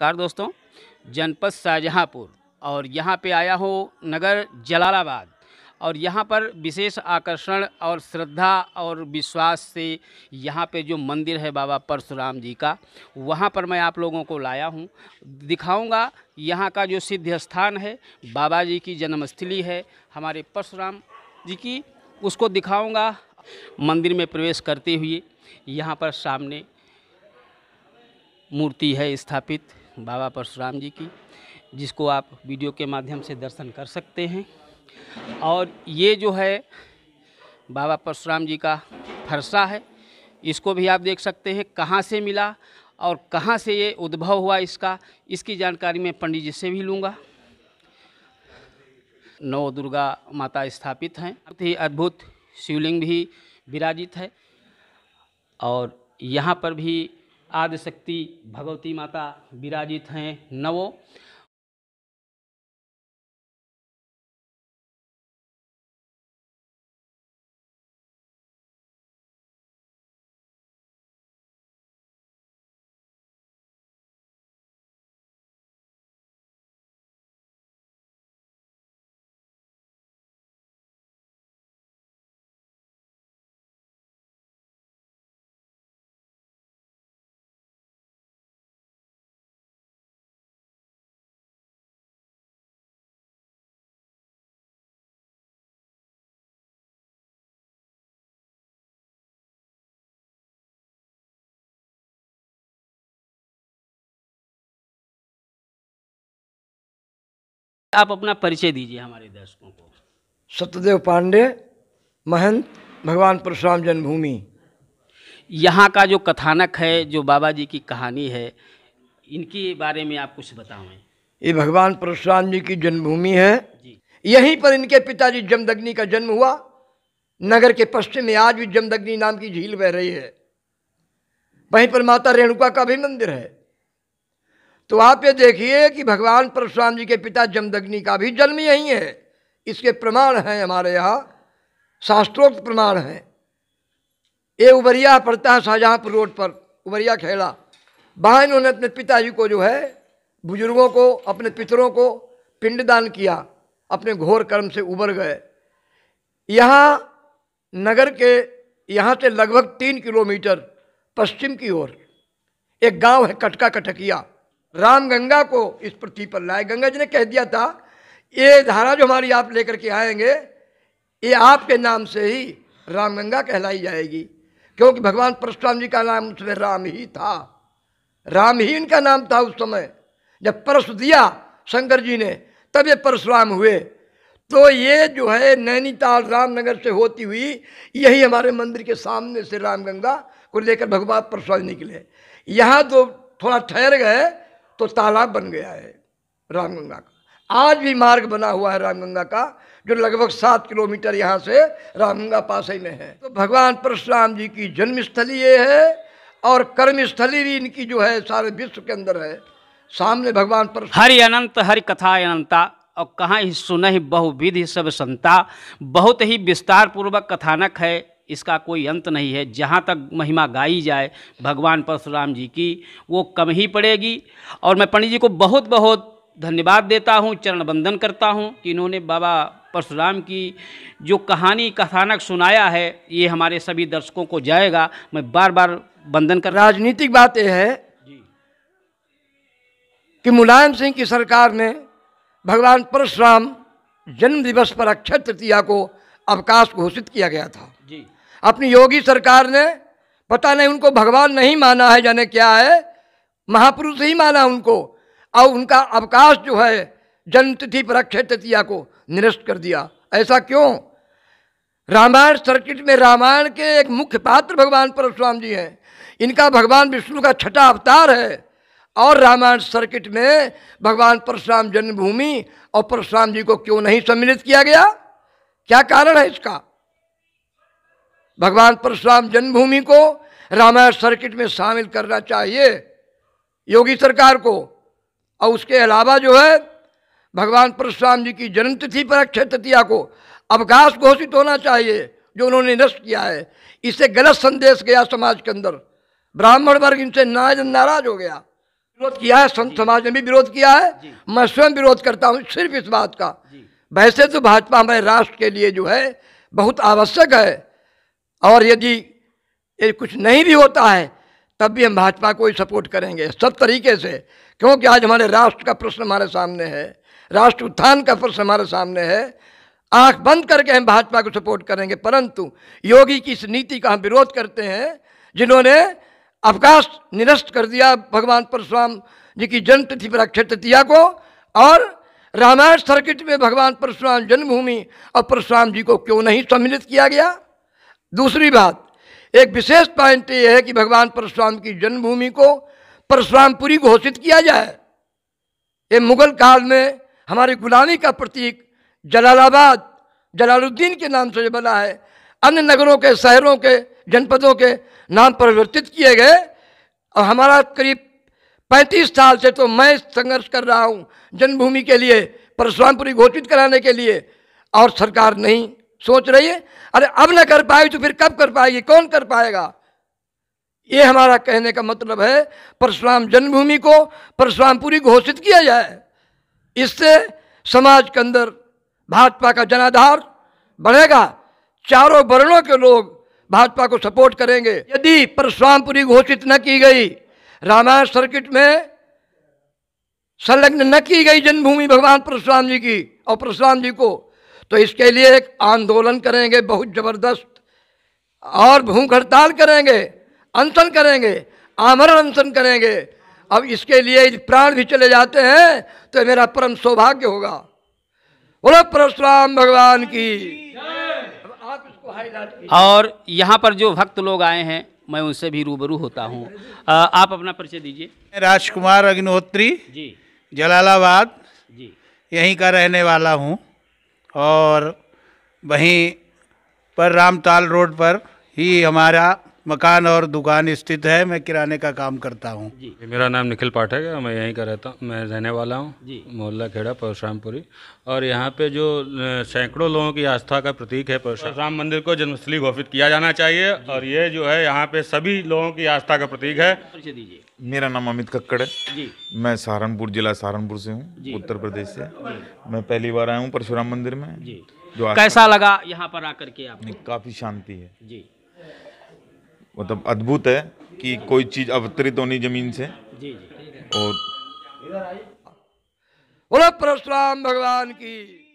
नमस्कार दोस्तों जनपद शाहजहाँपुर और यहाँ पे आया हो नगर जलालाबाद और यहाँ पर विशेष आकर्षण और श्रद्धा और विश्वास से यहाँ पे जो मंदिर है बाबा परशुराम जी का वहाँ पर मैं आप लोगों को लाया हूँ दिखाऊंगा यहाँ का जो सिद्ध स्थान है बाबा जी की जन्मस्थली है हमारे परशुराम जी की उसको दिखाऊंगा मंदिर में प्रवेश करते हुए यहाँ पर सामने मूर्ति है स्थापित बाबा परशुराम जी की जिसको आप वीडियो के माध्यम से दर्शन कर सकते हैं और ये जो है बाबा परशुराम जी का फरसा है इसको भी आप देख सकते हैं कहाँ से मिला और कहाँ से ये उद्भव हुआ इसका इसकी जानकारी मैं पंडित जी से भी लूँगा नौ दुर्गा माता स्थापित हैं बहुत ही अद्भुत शिवलिंग भी विराजित है और यहाँ पर भी आदिशक्ति भगवती माता विराजित हैं नवो आप अपना परिचय दीजिए हमारे दर्शकों को सत्यदेव पांडे महंत भगवान परशुराम जन्मभूमि यहाँ का जो कथानक है जो बाबा जी की कहानी है इनके बारे में आप कुछ बताएं ये भगवान परशुराम जी की जन्मभूमि है यहीं पर इनके पिताजी जमदग्नि का जन्म हुआ नगर के पश्चिम में आज भी जमदग्नि नाम की झील बह रही है वहीं पर माता रेणुका का भी मंदिर है तो आप ये देखिए कि भगवान परशुराम जी के पिता जमदग्नि का भी जन्म यही है इसके प्रमाण हैं हमारे यहाँ शास्त्रोक्त प्रमाण हैं ये उबरिया पड़ता है शाहजहाँपुर रोड पर उबरिया खेड़ा वहाँ इन्होंने अपने पिताजी को जो है बुजुर्गों को अपने पितरों को पिंडदान किया अपने घोर कर्म से उबर गए यहाँ नगर के यहाँ से लगभग तीन किलोमीटर पश्चिम की ओर एक गांव है कटका कटकिया राम गंगा को इस पृथ्वी पर लाए गंगा जी ने कह दिया था ये धारा जो हमारी आप लेकर के आएंगे ये आपके नाम से ही राम गंगा कहलाई जाएगी क्योंकि भगवान परशुराम जी का नाम उसमें राम ही था राम ही इनका नाम था उस समय जब परशु दिया शंकर जी ने तब ये परशुराम हुए तो ये जो है नैनीताल रामनगर से होती हुई यही हमारे मंदिर के सामने से रामगंगा को लेकर भगवान परशुराम निकले यहाँ तो थोड़ा ठहर गए तो तालाब बन गया है रामगंगा का आज भी मार्ग बना हुआ है रामगंगा का जो लगभग सात किलोमीटर यहाँ से रामगंगा पास ही में है तो भगवान परशुराम जी की जन्मस्थली ये है और कर्मस्थली भी इनकी जो है सारे विश्व के अंदर है सामने भगवान पर हरि अनंत हरि कथा अनंता और कहाँ ही सुन ही बहुविधि सब संता बहुत ही विस्तार पूर्वक कथानक है इसका कोई अंत नहीं है जहाँ तक महिमा गाई जाए भगवान परशुराम जी की वो कम ही पड़ेगी और मैं पंडित जी को बहुत बहुत धन्यवाद देता हूँ चरण बंदन करता हूँ कि इन्होंने बाबा परशुराम की जो कहानी कथानक सुनाया है ये हमारे सभी दर्शकों को जाएगा मैं बार बार वंदन कर राजनीतिक बात यह है कि मुलायम सिंह की सरकार ने भगवान परशुराम जन्म दिवस पर अक्षय तृतीया को अवकाश घोषित किया गया था जी अपनी योगी सरकार ने पता नहीं उनको भगवान नहीं माना है जाने क्या है महापुरुष ही माना उनको और उनका अवकाश जो है जन्म तिथि पर अक्षय तृतीया को निरस्त कर दिया ऐसा क्यों रामायण सर्किट में रामायण के एक मुख्य पात्र भगवान परशुराम जी हैं इनका भगवान विष्णु का छठा अवतार है और रामायण सर्किट में भगवान परशुराम जन्मभूमि और परशुराम जी को क्यों नहीं सम्मिलित किया गया क्या कारण है इसका भगवान परशुराम जन्मभूमि को रामायण सर्किट में शामिल करना चाहिए योगी सरकार को और उसके अलावा जो है भगवान परशुराम जी की जन्म तिथि पर अक्षय तृतीया को अवकाश घोषित होना चाहिए जो उन्होंने नष्ट किया है इससे गलत संदेश गया समाज के अंदर ब्राह्मण वर्ग इनसे नाराज नाराज हो गया विरोध किया है संत समाज ने भी विरोध किया है मैं स्वयं विरोध करता हूँ सिर्फ इस बात का वैसे तो भाजपा हमारे राष्ट्र के लिए जो है बहुत आवश्यक है और यदि ये कुछ नहीं भी होता है तब भी हम भाजपा को ही सपोर्ट करेंगे सब तरीके से क्योंकि आज हमारे राष्ट्र का प्रश्न हमारे सामने है राष्ट्र उत्थान का प्रश्न हमारे सामने है आंख बंद करके हम भाजपा को सपोर्ट करेंगे परंतु योगी की इस नीति का हम विरोध करते हैं जिन्होंने अवकाश निरस्त कर दिया भगवान परशुराम जी की जन्म तिथि पर अक्षय तृतीया को और रामायण सर्किट में भगवान परशुराम जन्मभूमि और परशुराम जी को क्यों नहीं सम्मिलित किया गया दूसरी बात एक विशेष पॉइंट तो यह है कि भगवान परशुराम की जन्मभूमि को परशुरामपुरी घोषित किया जाए ये मुगल काल में हमारी गुलामी का प्रतीक जलालाबाद जलालुद्दीन के नाम से बना है अन्य नगरों के शहरों के जनपदों के नाम परिवर्तित किए गए और हमारा करीब पैंतीस साल से तो मैं संघर्ष कर रहा हूँ जन्मभूमि के लिए परशुरामपुरी घोषित कराने के लिए और सरकार नहीं सोच रही है अरे अब ना कर पाएगी तो फिर कब कर पाएगी कौन कर पाएगा ये हमारा कहने का मतलब है परशुराम जन्मभूमि को परशुरामपुरी घोषित किया जाए इससे समाज के अंदर भाजपा का जनाधार बढ़ेगा चारों वर्णों के लोग भाजपा को सपोर्ट करेंगे यदि परशुरामपुरी घोषित न की गई रामायण सर्किट में संलग्न न की गई जन्मभूमि भगवान परशुराम जी की और परशुराम जी को तो इसके लिए एक आंदोलन करेंगे बहुत ज़बरदस्त और भूख हड़ताल करेंगे अनशन करेंगे आमरण अनशन करेंगे अब इसके लिए प्राण भी चले जाते हैं तो मेरा परम सौभाग्य होगा बोलो परशुराम भगवान की आप इसको और यहाँ पर जो भक्त लोग आए हैं मैं उनसे भी रूबरू होता हूँ आप अपना परिचय दीजिए राजकुमार अग्निहोत्री जी जलालाबाद जी यहीं का रहने वाला हूँ और वहीं पर रामताल रोड पर ही हमारा मकान और दुकान स्थित है मैं किराने का काम करता हूँ मेरा नाम निखिल पाठक है मैं यहीं का रहता हूँ मैं रहने वाला हूँ मोहल्ला खेड़ा परशुरामपुरी और यहाँ पे जो सैकड़ों लोगों की आस्था का प्रतीक है परशुराम मंदिर को जन्मस्थली घोषित किया जाना चाहिए और ये जो है यहाँ पे सभी लोगों की आस्था का प्रतीक है मेरा नाम अमित कक्कड़ है जी। मैं सहारनपुर जिला सहारनपुर से हूँ उत्तर प्रदेश से मैं पहली बार आया हूँ परशुराम मंदिर में जी। जो कैसा लगा यहाँ पर आकर के आपने काफी शांति है जी मतलब अद्भुत है कि कोई चीज़ अवतरित होनी जमीन से जी जी और बोलो परशुराम भगवान की